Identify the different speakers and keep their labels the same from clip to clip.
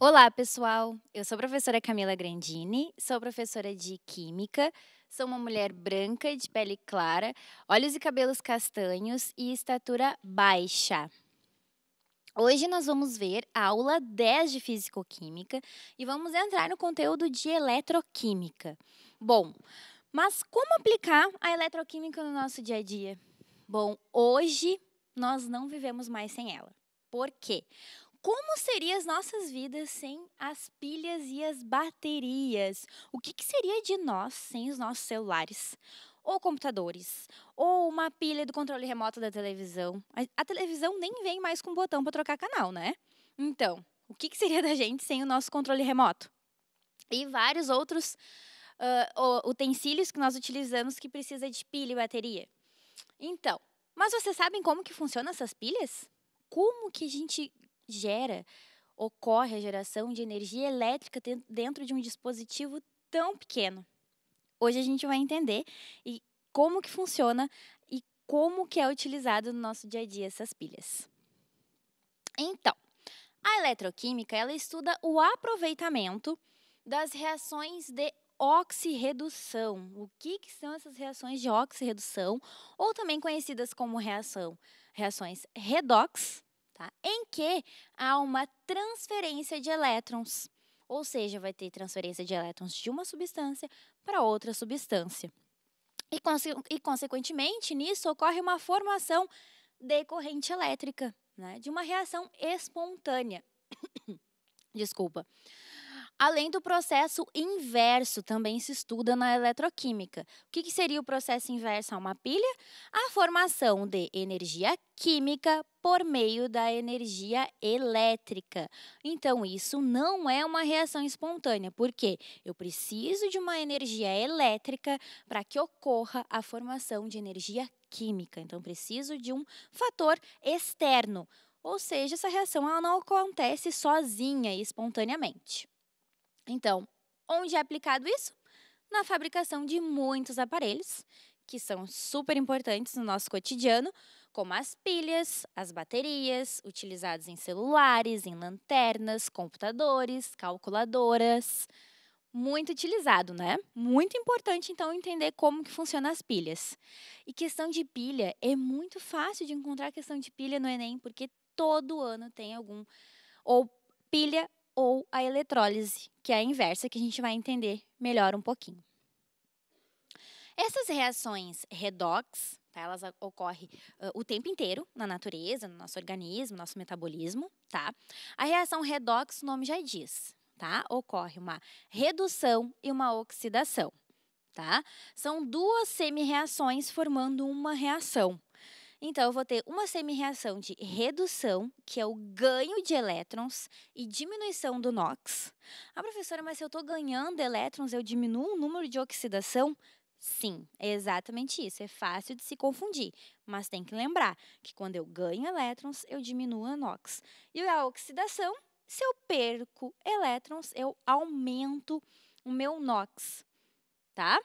Speaker 1: Olá, pessoal! Eu sou a professora Camila Grandini, sou professora de Química, sou uma mulher branca, de pele clara, olhos e cabelos castanhos e estatura baixa. Hoje nós vamos ver a aula 10 de Físico-Química e vamos entrar no conteúdo de Eletroquímica. Bom, mas como aplicar a eletroquímica no nosso dia a dia? Bom, hoje nós não vivemos mais sem ela. Por quê? Como seriam as nossas vidas sem as pilhas e as baterias? O que, que seria de nós sem os nossos celulares? ou computadores, ou uma pilha do controle remoto da televisão. A, televisão nem vem mais com botão para trocar canal, né? Então, o que, que, seria da gente sem o nosso controle remoto? E vários outros uh, utensílios que nós utilizamos que precisa de pilha e bateria. Então, mas vocês sabem como que funcionam essas pilhas? Como que a gente gera, ocorre a geração de energia elétrica dentro de um dispositivo tão pequeno. Hoje a gente vai entender e como que funciona e como que é utilizado no nosso dia a dia essas pilhas. Então, a eletroquímica ela estuda o aproveitamento das reações de oxirredução. O que, que são essas reações de oxirredução, ou também conhecidas como reação, reações redox tá? em que há uma transferência de elétrons, ou seja, vai ter transferência de elétrons de uma substância para outra substância. E, conse e, consequentemente, nisso ocorre uma formação de corrente elétrica, né? de uma reação espontânea. Desculpa. Além do processo inverso, também se estuda na eletroquímica. O que, que seria o processo inverso a é uma pilha? A formação de energia química por meio da energia elétrica. Então, isso não é uma reação espontânea, porque eu preciso de uma energia elétrica para que ocorra a formação de energia química. Então, preciso de um fator externo. Ou seja, essa reação ela não acontece sozinha e espontaneamente. Então, onde é aplicado isso? Na fabricação de muitos aparelhos, que são super importantes no nosso cotidiano, como as pilhas, as baterias, utilizados em celulares, em lanternas, computadores, calculadoras. Muito utilizado, né? Muito importante então entender como que funciona as pilhas. E questão de pilha é muito fácil de encontrar questão de pilha no ENEM, porque todo ano tem algum ou pilha ou a eletrólise, que é a inversa, que a gente vai entender melhor um pouquinho. Essas reações redox, tá, elas ocorrem uh, ah, o tempo inteiro na natureza, no nosso organismo, no nosso metabolismo, tá? A reação redox, o nome já diz, tá? Ocorre uma redução e uma oxidação, tá? São duas semi-reações formando uma reação, então, eu vou ter uma semi-reação de redução, que é o ganho de elétrons, e diminuição do NOx. Ah, professora, mas se eu estou ganhando elétrons, eu diminuo o número de oxidação? Sim, é exatamente isso. É fácil de se confundir, mas tem que lembrar que quando eu ganho elétrons, eu diminuo a NOx. E a oxidação, se eu perco elétrons, eu aumento o meu NOx, tá?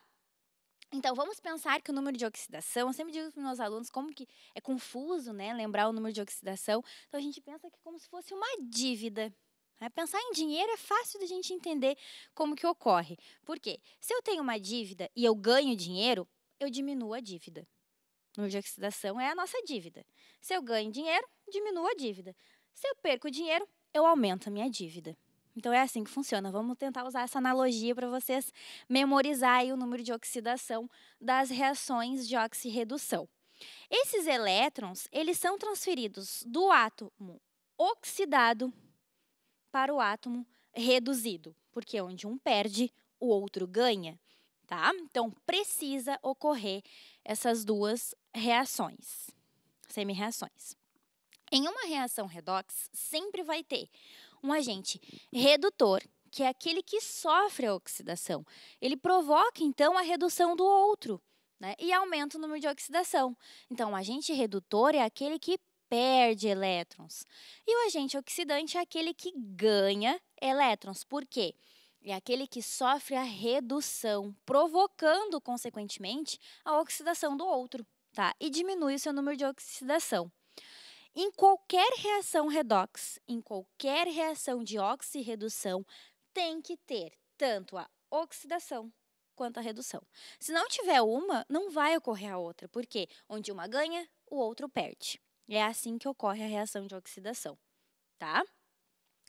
Speaker 1: Então, vamos pensar que o número de oxidação, eu sempre digo para os meus alunos como que é confuso, né, lembrar o número de oxidação. Então, a gente pensa que é como se fosse uma dívida. Né? Pensar em dinheiro é fácil a gente entender como que ocorre. Por quê? Se eu tenho uma dívida e eu ganho dinheiro, eu diminuo a dívida. O número de oxidação é a nossa dívida. Se eu ganho dinheiro, diminuo a dívida. Se eu perco dinheiro, eu aumento a minha dívida. Então é assim que funciona. Vamos tentar usar essa analogia para vocês memorizar o número de oxidação das reações de oxirredução. Esses elétrons, eles são transferidos do átomo oxidado para o átomo reduzido, porque onde um perde, o outro ganha, tá? Então precisa ocorrer essas duas reações, semi-reações. Em uma reação redox, sempre vai ter um agente redutor, que é aquele que sofre a oxidação. Ele provoca, então, a redução do outro né? e aumenta o número de oxidação. Então, o agente redutor é aquele que perde elétrons. E o agente oxidante é aquele que ganha elétrons. Por quê? É aquele que sofre a redução, provocando, consequentemente, a oxidação do outro, tá? E diminui o seu número de oxidação. Em qualquer reação redox, em qualquer reação de oxirredução, tem que ter tanto a oxidação quanto a redução. Se não tiver uma, não vai ocorrer a outra, porque onde uma ganha, o outro perde. É assim que ocorre a reação de oxidação, tá?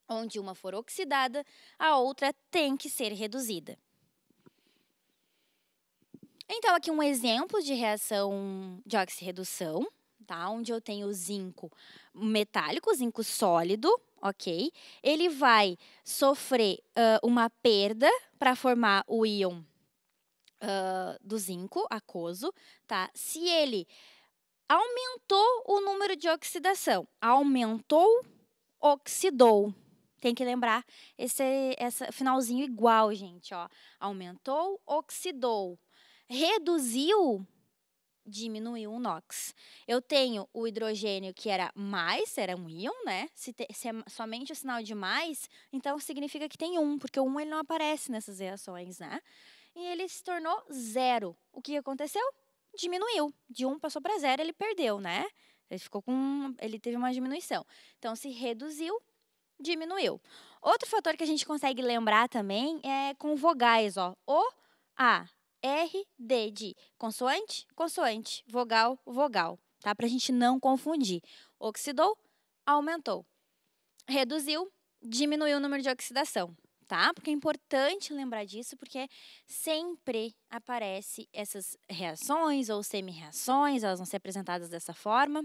Speaker 1: Onde uma for oxidada, a outra tem que ser reduzida. Então, aqui um exemplo de reação de oxirredução tá? Onde eu tenho zinco metálico, zinco sólido, ok? Ele vai sofrer uh, uma perda para formar o íon uh, do zinco, aquoso, tá? Se ele aumentou o número de oxidação, aumentou, oxidou. Tem que lembrar esse, é, esse finalzinho igual, gente, ó. Aumentou, oxidou. Reduziu, diminuiu o NOx. Eu tenho o hidrogênio que era mais, era um íon, né? Se, te, se é somente o sinal de mais, então significa que tem um, porque o um ele não aparece nessas reações, né? E ele se tornou zero. O que aconteceu? Diminuiu. De um passou para zero, ele perdeu, né? Ele ficou com, ele teve uma diminuição. Então se reduziu, diminuiu. Outro fator que a gente consegue lembrar também é com vogais, ó. O, a, R D de consoante, consoante, vogal, vogal, tá? Para a gente não confundir. Oxidou, aumentou. Reduziu, diminuiu o número de oxidação, tá? Porque é importante lembrar disso, porque sempre aparece essas reações ou semi-reações, elas vão ser apresentadas dessa forma.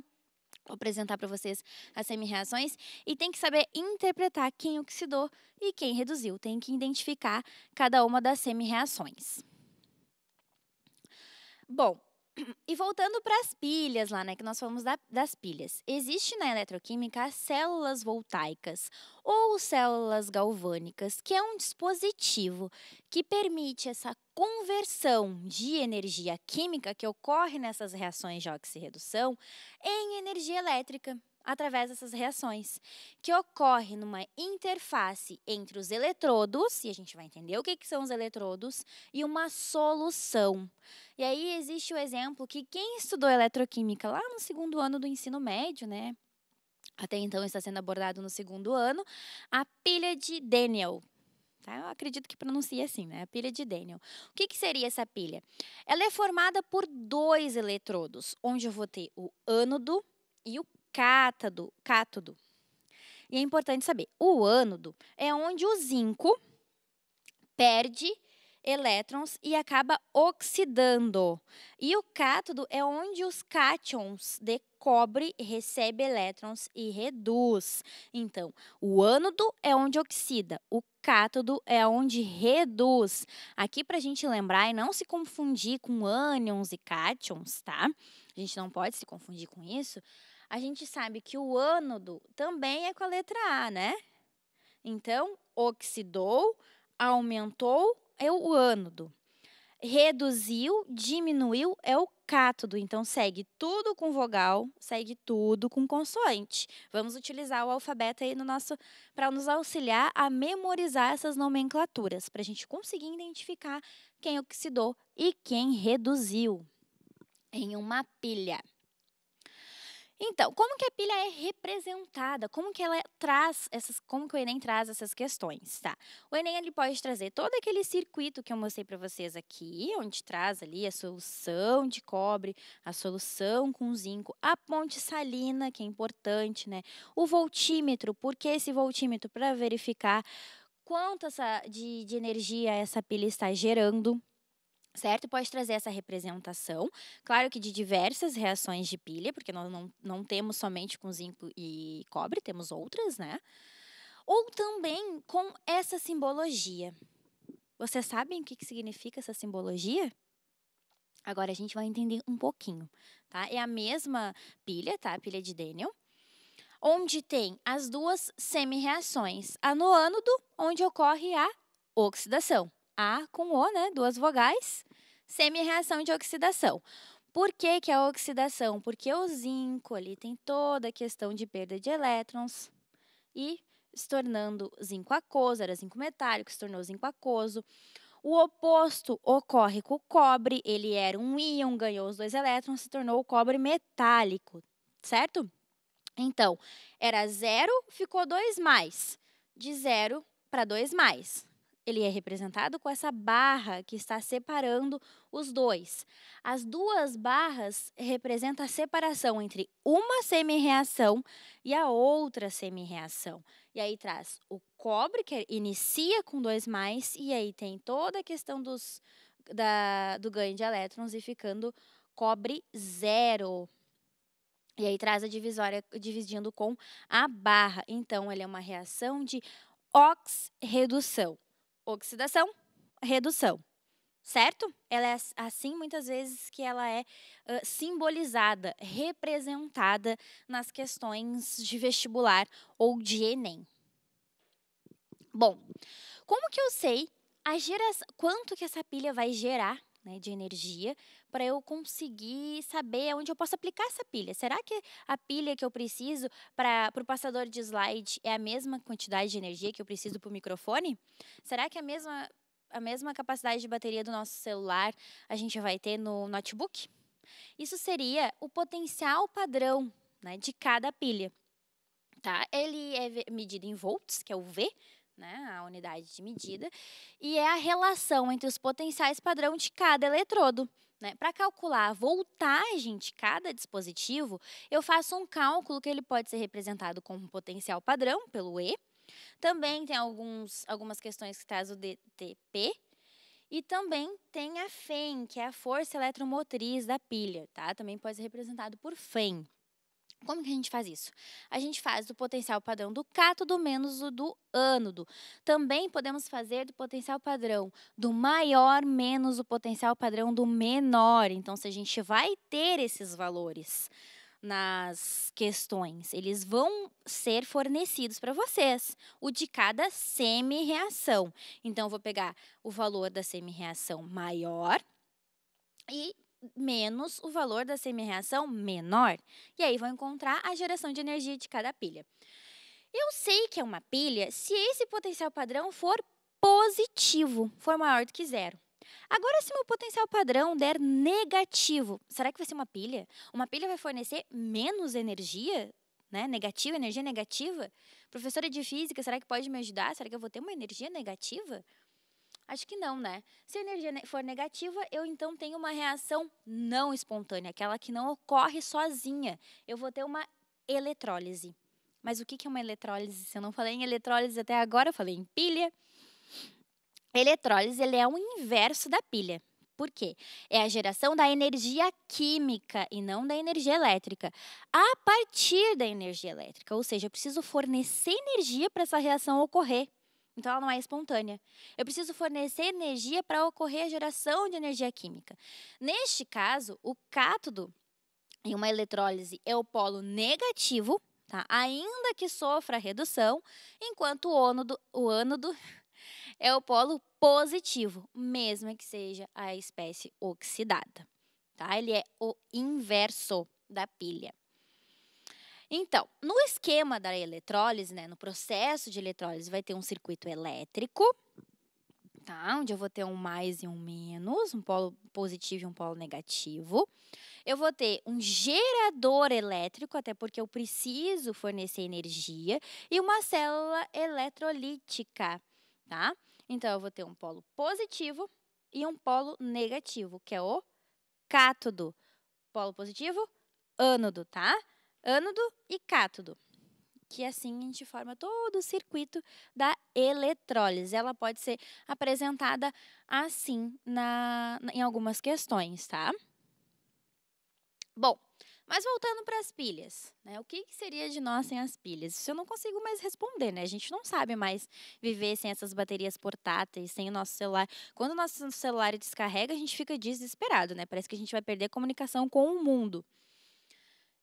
Speaker 1: Vou apresentar para vocês as semi-reações e tem que saber interpretar quem oxidou e quem reduziu. Tem que identificar cada uma das semi-reações. Bom, e voltando para as pilhas lá, né, que nós falamos da, das pilhas. Existe na eletroquímica as células voltaicas ou células galvânicas, que é um dispositivo que permite essa conversão de energia química que ocorre nessas reações de oxirredução em energia elétrica através dessas reações, que ocorre numa interface entre os eletrodos, e a gente vai entender o que, que são os eletrodos, e uma solução. E aí existe o exemplo que quem estudou eletroquímica lá no segundo ano do ensino médio, né? Até então está sendo abordado no segundo ano, a pilha de Daniel, Tá? Eu acredito que pronuncia assim, né? A pilha de Daniel. O que, que, seria essa pilha? Ela é formada por dois eletrodos, onde eu vou ter o ânodo e o cátodo, cátodo. E é importante saber, o ânodo é onde o zinco perde elétrons e acaba oxidando. E o cátodo é onde os cátions de cobre recebe elétrons e reduz. Então, o ânodo é onde oxida, o cátodo é onde reduz. Aqui para a gente lembrar e não se confundir com ânions e cátions, tá? A gente não pode se confundir com isso a gente sabe que o ânodo também é com a letra A, né? Então, oxidou, aumentou é o ânodo. Reduziu, diminuiu é o cátodo. Então, segue tudo com vogal, segue tudo com consoante. Vamos utilizar o alfabeto aí no nosso para nos auxiliar a memorizar essas nomenclaturas, para a gente conseguir identificar quem oxidou e quem reduziu em uma pilha. Então, como que a pilha é representada? Como que ela traz essas, como que o Enem traz essas questões, tá? O Enem ele pode trazer todo aquele circuito que eu mostrei para vocês aqui, onde traz ali a solução de cobre, a solução com zinco, a ponte salina, que é importante, né? O voltímetro, por que esse voltímetro para verificar quanto essa, de, de energia essa pilha está gerando, certo? Pode trazer essa representação, claro que de diversas reações de pilha, porque nós não, não temos somente com zinco e cobre, temos outras, né? Ou também com essa simbologia. Vocês sabem o que, que significa essa simbologia? Agora a gente vai entender um pouquinho, tá? É a mesma pilha, tá? A pilha de Daniel, onde tem as duas semi-reações, a no ânodo, onde ocorre a oxidação, a com O, né? Duas vogais. Semi-reação de oxidação. Por que, que é a oxidação? Porque o zinco ali tem toda a questão de perda de elétrons e se tornando zinco aquoso, era zinco metálico, se tornou zinco aquoso. O oposto ocorre com o cobre, ele era um íon, ganhou os dois elétrons, se tornou o cobre metálico, certo? Então, era zero, ficou dois mais. De zero para dois mais ele é representado com essa barra que está separando os dois. As duas barras representam a separação entre uma semi-reação e a outra semi-reação. E aí traz o cobre, que inicia com 2, e aí tem toda a questão dos, da, do ganho de elétrons e ficando cobre zero. E aí traz a divisória dividindo com a barra. Então, ele é uma reação de oxredução oxidação, redução. Certo? Ela é assim muitas vezes que ela é uh, simbolizada, representada nas questões de vestibular ou de Enem. Bom, como que eu sei a gera... quanto que essa pilha vai gerar né, de energia para eu conseguir saber onde eu posso aplicar essa pilha. Será que a pilha que eu preciso para o passador de slide é a mesma quantidade de energia que eu preciso para o microfone? Será que é a mesma, a mesma capacidade de bateria do nosso celular a gente vai ter no notebook? Isso seria o potencial padrão né, de cada pilha. Tá? Ele é medido em volts, que é o V, né, a unidade de medida, e é a relação entre os potenciais padrão de cada eletrodo. Né? Para calcular a voltagem de cada dispositivo, eu faço um cálculo que ele pode ser representado como potencial padrão, pelo E. Também tem alguns, algumas questões que traz o DTP. E também tem a FEM, que é a força eletromotriz da pilha. Tá? Também pode ser representado por FEM. Como que a gente faz isso? A gente faz do potencial padrão do cátodo menos o do ânodo. Também podemos fazer do potencial padrão do maior menos o potencial padrão do menor. Então, se a gente vai ter esses valores nas questões, eles vão ser fornecidos para vocês, o de cada semi-reação. Então, eu vou pegar o valor da semi-reação maior e menos o valor da semi-reação menor. E aí vão encontrar a geração de energia de cada pilha. Eu sei que é uma pilha se esse potencial padrão for positivo, for maior do que zero. Agora, se meu potencial padrão der negativo, será que vai ser uma pilha? Uma pilha vai fornecer menos energia? Né? Negativa, energia negativa? Professora de física, será que pode me ajudar? Será que eu vou ter uma energia negativa? Acho que não, né? Se a energia for negativa, eu então tenho uma reação não espontânea, aquela que não ocorre sozinha. Eu vou ter uma eletrólise. Mas o que é uma eletrólise? Se eu não falei em eletrólise até agora, eu falei em pilha. Eletrólise ele é o inverso da pilha. Por quê? É a geração da energia química e não da energia elétrica. A partir da energia elétrica, ou seja, eu preciso fornecer energia para essa reação ocorrer. Então ela não é espontânea. Eu preciso fornecer energia para ocorrer a geração de energia química. Neste caso, o cátodo em uma eletrólise é o polo negativo, tá? ainda que sofra redução, enquanto o ânodo, o ânodo é o polo positivo, mesmo que seja a espécie oxidada. Tá? Ele é o inverso da pilha. Então, no esquema da eletrólise, né, no processo de eletrólise, vai ter um circuito elétrico, tá? Onde eu vou ter um mais e um menos, um polo positivo e um polo negativo. Eu vou ter um gerador elétrico, até porque eu preciso fornecer energia, e uma célula eletrolítica, tá? Então, eu vou ter um polo positivo e um polo negativo, que é o cátodo. Polo positivo, ânodo, tá? ânodo e cátodo, que assim a gente forma todo o circuito da eletrólise. Ela pode ser apresentada assim na, em algumas questões, tá? Bom, mas voltando para as pilhas, né? O que, seria de nós sem as pilhas? Isso eu não consigo mais responder, né? A gente não sabe mais viver sem essas baterias portáteis, sem o nosso celular. Quando o nosso celular descarrega, a gente fica desesperado, né? Parece que a gente vai perder a comunicação com o mundo.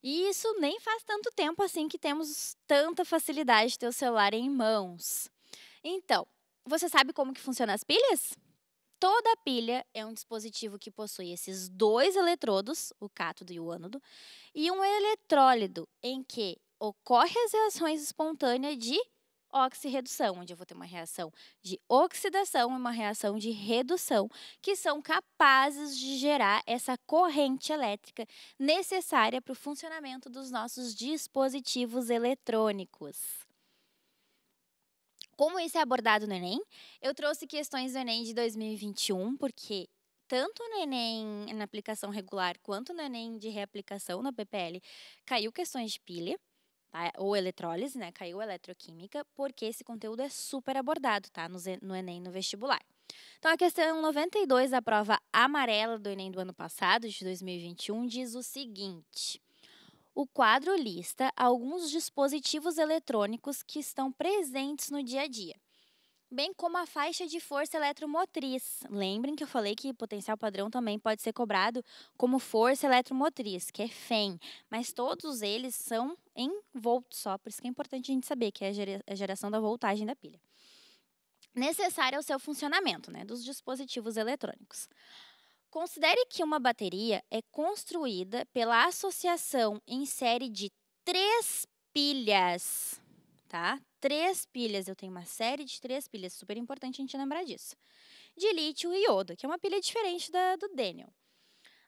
Speaker 1: E isso nem faz tanto tempo assim que temos tanta facilidade de ter o celular em mãos. Então, você sabe como que funcionam as pilhas? Toda pilha é um dispositivo que possui esses dois eletrodos, o cátodo e o ânodo, e um eletrólido, em que ocorre as reações espontâneas de oxirredução, onde eu vou ter uma reação de oxidação e uma reação de redução, que são capazes de gerar essa corrente elétrica necessária para o funcionamento dos nossos dispositivos eletrônicos. Como isso é abordado no Enem? Eu trouxe questões do Enem de 2021, porque tanto no Enem na aplicação regular quanto no Enem de reaplicação na PPL, caiu questões de pilha tá? É, ou eletrólise, né? Caiu eletroquímica, porque esse conteúdo é super abordado, tá? No, no Enem, no vestibular. Então, a questão 92 é, da prova amarela do Enem do ano passado, de 2021, diz o seguinte. O quadro lista alguns dispositivos eletrônicos que estão presentes no dia a dia bem como a faixa de força eletromotriz. Lembrem que eu falei que potencial padrão também pode ser cobrado como força eletromotriz, que é FEM, mas todos eles são em volts só, por isso que é importante a gente saber que é a é geração da voltagem da pilha. Necessária ao é seu funcionamento né, dos dispositivos eletrônicos. Considere que uma bateria é construída pela associação em série de três pilhas, tá? três pilhas. Eu tenho uma série de três pilhas, super importante a gente lembrar disso. De lítio e iodo, que é uma pilha diferente da do Daniel.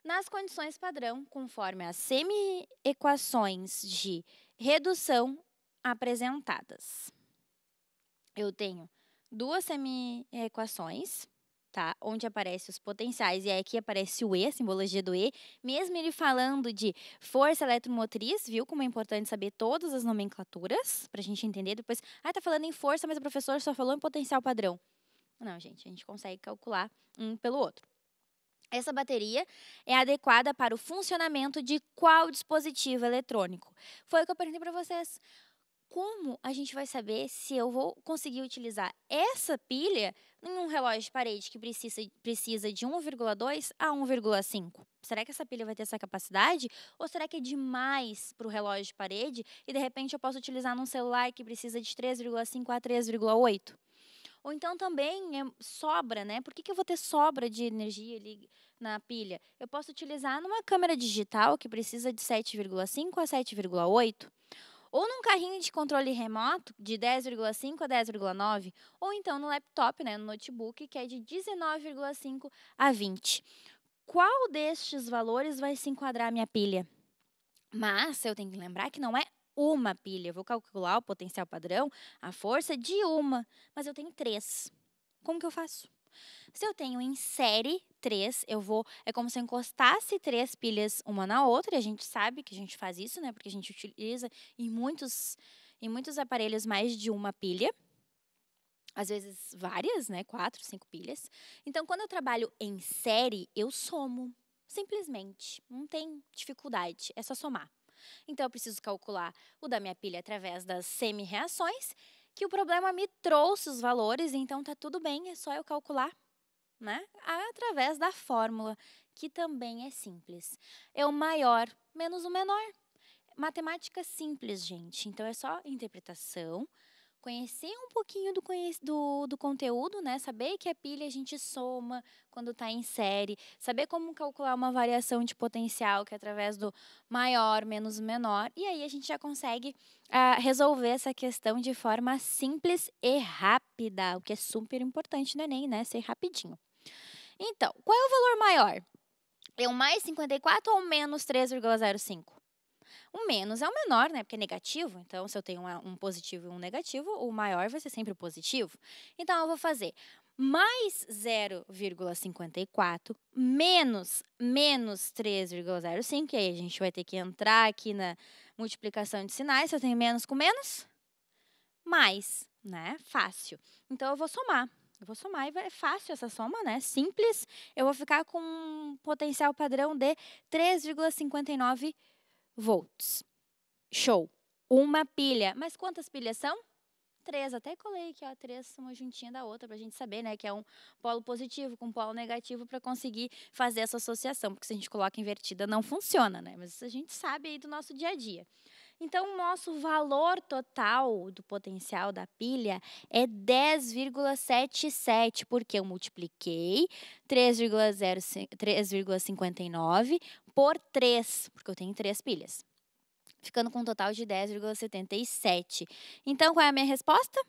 Speaker 1: Nas condições padrão, conforme as semi-equações de redução apresentadas. Eu tenho duas semi-equações tá? Onde aparece os potenciais e é aqui aparece o E, a simbologia do E, mesmo ele falando de força eletromotriz, viu como é importante saber todas as nomenclaturas para a gente entender depois. Ah, tá falando em força, mas o professor só falou em potencial padrão. Não, gente, a gente consegue calcular um pelo outro. Essa bateria é adequada para o funcionamento de qual dispositivo eletrônico? Foi o que eu perguntei para vocês como a gente vai saber se eu vou conseguir utilizar essa pilha em um relógio de parede que precisa, precisa de 1,2 a 1,5? Será que essa pilha vai ter essa capacidade? Ou será que é demais para o relógio de parede e de repente eu posso utilizar num celular que precisa de 3,5 a 3,8? Ou então também é, sobra, né? Por que, que eu vou ter sobra de energia ali na pilha? Eu posso utilizar numa câmera digital que precisa de 7,5 a 7,8? ou num carrinho de controle remoto de 10,5 a 10,9, ou então no laptop, né, no notebook, que é de 19,5 a 20. Qual destes valores vai se enquadrar a minha pilha? Mas eu tenho que lembrar que não é uma pilha. Eu vou calcular o potencial padrão, a força de uma, mas eu tenho três. Como que eu faço? Se eu tenho em série três, eu vou. É como se eu encostasse três pilhas uma na outra, e a gente sabe que a gente faz isso, né? Porque a gente utiliza em muitos, em muitos aparelhos mais de uma pilha. Às vezes várias, né? Quatro, cinco pilhas. Então, quando eu trabalho em série, eu somo. Simplesmente. Não tem dificuldade. É só somar. Então, eu preciso calcular o da minha pilha através das semi-reações que o problema me trouxe os valores, então tá tudo bem, é só eu calcular, né? Através da fórmula, que também é simples. É o maior menos o menor. Matemática simples, gente. Então é só interpretação, conhecer um pouquinho do, do, do, conteúdo, né? Saber que a é pilha a gente soma quando está em série, saber como calcular uma variação de potencial, que é através do maior menos menor, e aí a gente já consegue uh, resolver essa questão de forma simples e rápida, o que é super importante no Enem, né? Ser rapidinho. Então, qual é o valor maior? É o mais 54 ou menos 3,05? O menos é o menor, né? Porque é negativo. Então, se eu tenho uma, um positivo e um negativo, o maior vai ser sempre o positivo. Então, eu vou fazer mais 0,54 menos menos 3,05. E aí, a gente vai ter que entrar aqui na multiplicação de sinais. Se eu tenho menos com menos, mais, né? Fácil. Então, eu vou somar. Eu vou somar e é fácil essa soma, né? Simples. Eu vou ficar com um potencial padrão de 3,59 volts. Show. Uma pilha. Mas quantas pilhas são? Três. Até colei aqui, ó, três, uma juntinha da outra, para a gente saber, né, que é um polo positivo com um polo negativo para conseguir fazer essa associação, porque se a gente coloca invertida não funciona, né? Mas isso a gente sabe aí do nosso dia a dia. Então, o nosso valor total do potencial da pilha é 10,77, porque eu multipliquei 3,59 por 3, porque eu tenho 3 pilhas. Ficando com um total de 10,77. Então, qual é a minha resposta?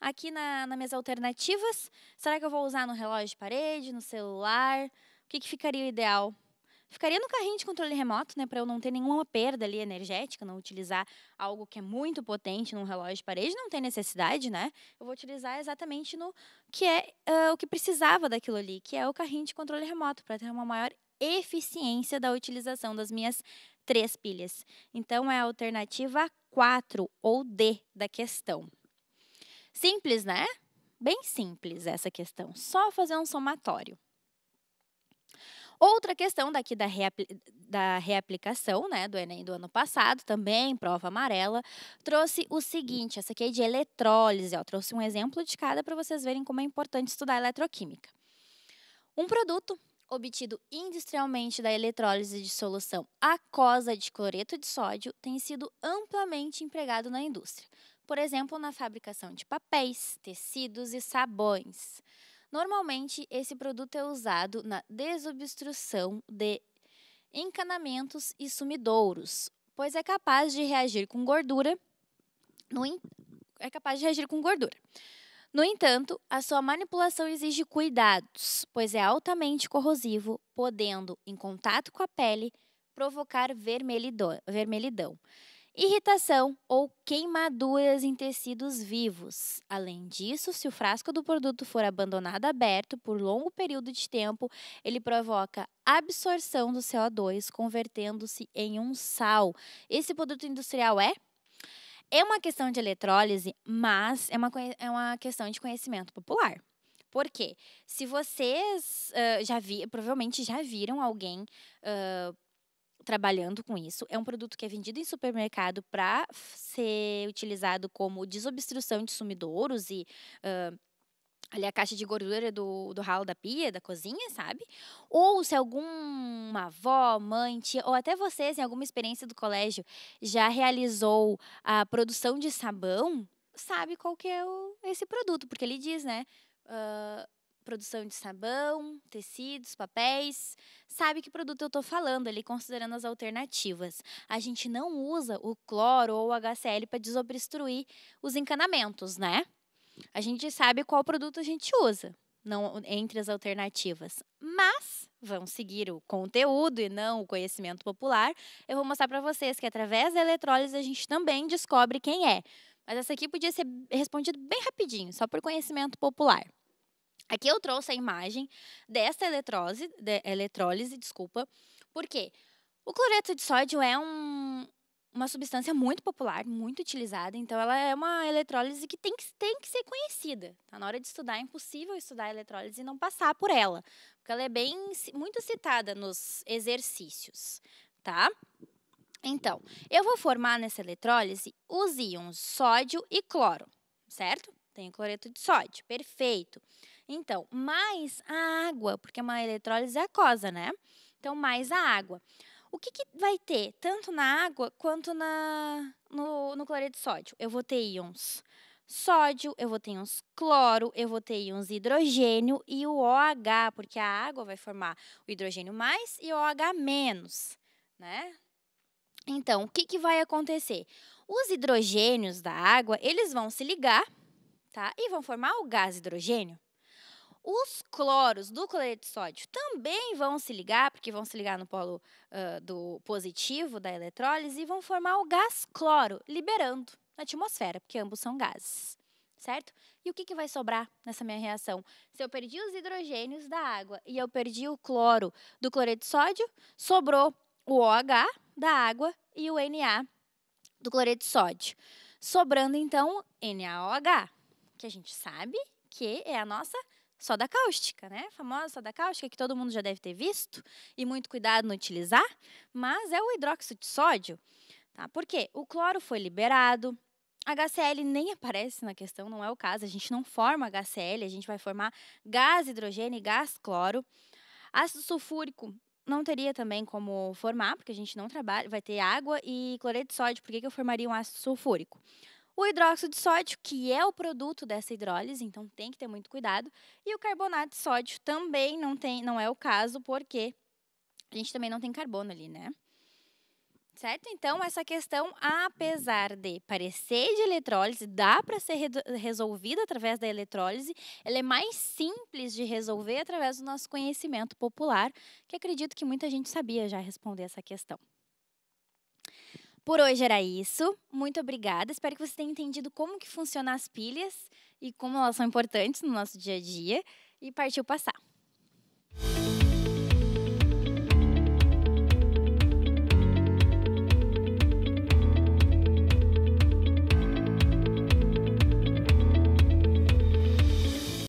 Speaker 1: Aqui na, nas minhas alternativas, será que eu vou usar no relógio de parede, no celular? O que, que ficaria o ideal? Ficaria no carrinho de controle remoto, né, para eu não ter nenhuma perda ali energética, não utilizar algo que é muito potente num relógio de parede, não tem necessidade, né? Eu vou utilizar exatamente no que é uh, o que precisava daquilo ali, que é o carrinho de controle remoto, para ter uma maior eficiência da utilização das minhas três pilhas. Então, é a alternativa 4 ou D da questão. Simples, né? Bem simples essa questão, só fazer um somatório. Outra questão daqui da, da reaplicação, né, do Enem do ano passado, também prova amarela, trouxe o seguinte, essa aqui é de eletrólise, ó, trouxe um exemplo de cada para vocês verem como é importante estudar eletroquímica. Um produto obtido industrialmente da eletrólise de solução aquosa de cloreto de sódio tem sido amplamente empregado na indústria, por exemplo, na fabricação de papéis, tecidos e sabões. Normalmente, esse produto é usado na desobstrução de encanamentos e sumidouros, pois é capaz de reagir com gordura no in... é capaz de reagir com gordura. No entanto, a sua manipulação exige cuidados, pois é altamente corrosivo, podendo, em contato com a pele, provocar vermelhidão, irritação ou queimaduras em tecidos vivos. Além disso, se o frasco do produto for abandonado aberto por longo período de tempo, ele provoca absorção do CO2, convertendo-se em um sal. Esse produto industrial é é uma questão de eletrólise, mas é uma, é uma questão de conhecimento popular. Por quê? Se vocês uh, já vi, provavelmente já viram alguém uh, trabalhando com isso. É um produto que é vendido em supermercado para ser utilizado como desobstrução de sumidouros e uh, ali a caixa de gordura do, do ralo da pia, da cozinha, sabe? Ou se alguma avó, mãe, tia, ou até vocês em alguma experiência do colégio já realizou a produção de sabão, sabe qual que é o, esse produto, porque ele diz, né? Uh, produção de sabão, tecidos, papéis, sabe que produto eu estou falando ali, considerando as alternativas. A gente não usa o cloro ou o HCl para desobstruir os encanamentos, né? A gente sabe qual produto a gente usa não entre as alternativas, mas vão seguir o conteúdo e não o conhecimento popular. Eu vou mostrar para vocês que através da eletrólise a gente também descobre quem é. Mas essa aqui podia ser respondida bem rapidinho, só por conhecimento popular. Aqui eu trouxe a imagem desta eletrólise, de, eletrólise, desculpa, porque o cloreto de sódio é um, uma substância muito popular, muito utilizada, então ela é uma eletrólise que tem que, tem que ser conhecida. Tá? Na hora de estudar, é impossível estudar a eletrólise e não passar por ela, porque ela é bem muito citada nos exercícios, tá? Então, eu vou formar nessa eletrólise os íons sódio e cloro, certo? Tem cloreto de sódio, perfeito. Então, mais a água, porque é uma eletrólise é aquosa, né? Então, mais a água o que, que vai ter tanto na água quanto na, no, no cloreto de sódio? Eu vou ter íons sódio, eu vou ter uns cloro, eu vou ter uns hidrogênio e o OH, porque a água vai formar o hidrogênio mais e o OH menos, né? Então, o que, que vai acontecer? Os hidrogênios da água, eles vão se ligar, tá? E vão formar o gás hidrogênio. Os cloros do cloreto de sódio também vão se ligar, porque vão se ligar no polo uh, do positivo da eletrólise e vão formar o gás cloro, liberando na atmosfera, porque ambos são gases, certo? E o que, que vai sobrar nessa minha reação? Se eu perdi os hidrogênios da água e eu perdi o cloro do cloreto de sódio, sobrou o OH da água e o Na do cloreto de sódio. Sobrando, então, NaOH, que a gente sabe que é a nossa soda cáustica, né? A famosa soda cáustica que todo mundo já deve ter visto e muito cuidado no utilizar, mas é o hidróxido de sódio, tá? Porque o cloro foi liberado, HCl nem aparece na questão, não é o caso, a gente não forma HCl, a gente vai formar gás hidrogênio e gás cloro. Ácido sulfúrico não teria também como formar, porque a gente não trabalha, vai ter água e cloreto de sódio, por que, que eu formaria um ácido sulfúrico? o hidróxido de sódio, que é o produto dessa hidrólise, então tem que ter muito cuidado, e o carbonato de sódio também não, tem, não é o caso, porque a gente também não tem carbono ali, né? Certo? Então, essa questão, apesar de parecer de eletrólise, dá para ser resolvida através da eletrólise, ela é mais simples de resolver através do nosso conhecimento popular, que acredito que muita gente sabia já responder essa questão. Por hoje era isso. Muito obrigada. Espero que você tenha entendido como que funcionam as pilhas e como elas são importantes no nosso dia a dia e partiu passar.